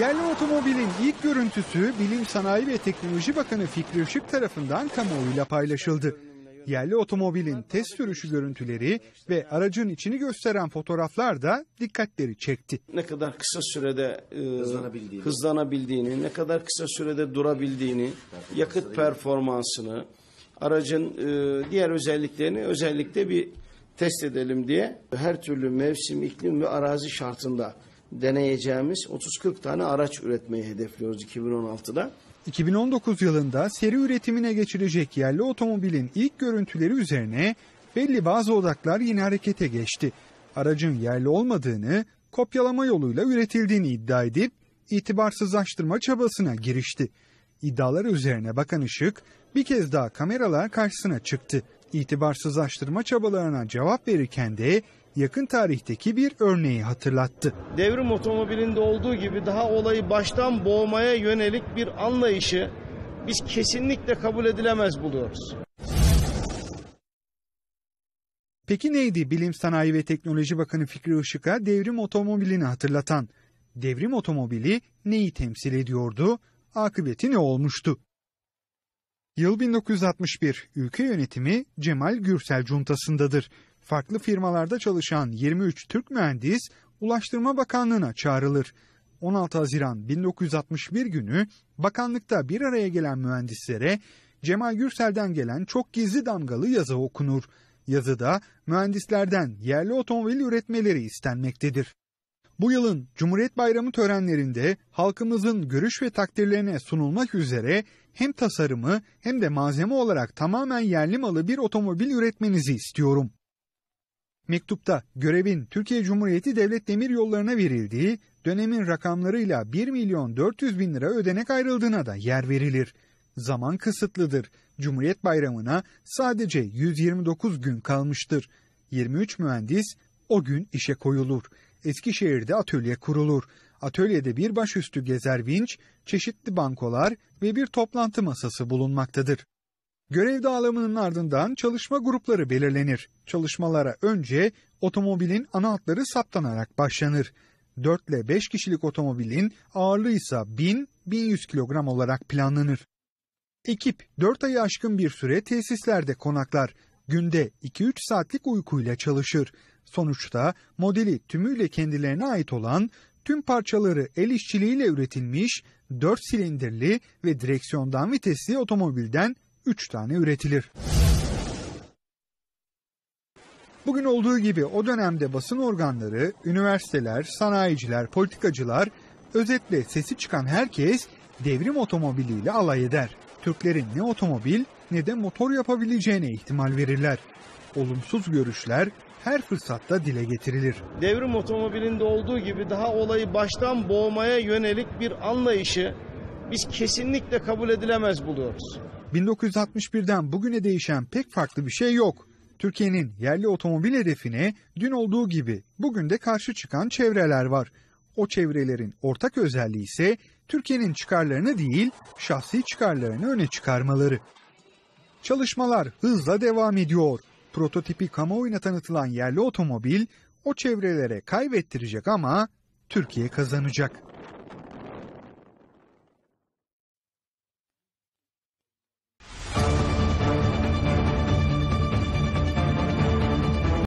Yerli otomobilin ilk görüntüsü Bilim Sanayi ve Teknoloji Bakanı Fikri Işık tarafından kamuoyuyla paylaşıldı. Yerli otomobilin test sürüşü görüntüleri ve aracın içini gösteren fotoğraflar da dikkatleri çekti. Ne kadar kısa sürede e, hızlanabildiğini. ne kadar kısa sürede durabildiğini, yakıt performansını, aracın e, diğer özelliklerini özellikle bir test edelim diye her türlü mevsim, iklim ve arazi şartında deneyeceğimiz 30-40 tane araç üretmeyi hedefliyoruz 2016'da. 2019 yılında seri üretimine geçilecek yerli otomobilin ilk görüntüleri üzerine belli bazı odaklar yine harekete geçti. Aracın yerli olmadığını, kopyalama yoluyla üretildiğini iddia edip itibarsızlaştırma çabasına girişti. İddialar üzerine Bakan Işık bir kez daha kameralar karşısına çıktı. İtibarsızlaştırma çabalarına cevap verirken de yakın tarihteki bir örneği hatırlattı. Devrim otomobilinde olduğu gibi daha olayı baştan boğmaya yönelik bir anlayışı biz kesinlikle kabul edilemez buluyoruz. Peki neydi Bilim Sanayi ve Teknoloji Bakanı Fikri Işık'a devrim otomobilini hatırlatan? Devrim otomobili neyi temsil ediyordu? Akıbeti ne olmuştu? Yıl 1961, ülke yönetimi Cemal Gürsel cuntasındadır farklı firmalarda çalışan 23 Türk mühendis Ulaştırma Bakanlığı'na çağrılır. 16 Haziran 1961 günü bakanlıkta bir araya gelen mühendislere Cemal Gürsel'den gelen çok gizli damgalı yazı okunur. Yazıda mühendislerden yerli otomobil üretmeleri istenmektedir. Bu yılın Cumhuriyet Bayramı törenlerinde halkımızın görüş ve takdirlerine sunulmak üzere hem tasarımı hem de malzeme olarak tamamen yerli malı bir otomobil üretmenizi istiyorum. Mektupta görevin Türkiye Cumhuriyeti Devlet Demir Yolları'na verildiği dönemin rakamlarıyla 1 milyon 400 bin lira ödenek ayrıldığına da yer verilir. Zaman kısıtlıdır. Cumhuriyet Bayramı'na sadece 129 gün kalmıştır. 23 mühendis o gün işe koyulur. Eskişehir'de atölye kurulur. Atölyede bir başüstü gezer vinç, çeşitli bankolar ve bir toplantı masası bulunmaktadır. Görev dağılımının ardından çalışma grupları belirlenir. Çalışmalara önce otomobilin ana hatları saptanarak başlanır. 4 ile 5 kişilik otomobilin ağırlığı ise 1000-1100 kilogram olarak planlanır. Ekip 4 ayı aşkın bir süre tesislerde konaklar. Günde 2-3 saatlik uykuyla çalışır. Sonuçta modeli tümüyle kendilerine ait olan, tüm parçaları el işçiliğiyle üretilmiş, 4 silindirli ve direksiyondan vitesli otomobilden 3 tane üretilir. Bugün olduğu gibi o dönemde basın organları, üniversiteler, sanayiciler, politikacılar, özetle sesi çıkan herkes devrim otomobiliyle alay eder. Türklerin ne otomobil ne de motor yapabileceğine ihtimal verirler. Olumsuz görüşler her fırsatta dile getirilir. Devrim otomobilinde olduğu gibi daha olayı baştan boğmaya yönelik bir anlayışı biz kesinlikle kabul edilemez buluyoruz. 1961'den bugüne değişen pek farklı bir şey yok. Türkiye'nin yerli otomobil hedefine dün olduğu gibi bugün de karşı çıkan çevreler var. O çevrelerin ortak özelliği ise Türkiye'nin çıkarlarını değil, şahsi çıkarlarını öne çıkarmaları. Çalışmalar hızla devam ediyor. Prototipi kamuoyuna tanıtılan yerli otomobil o çevrelere kaybettirecek ama Türkiye kazanacak.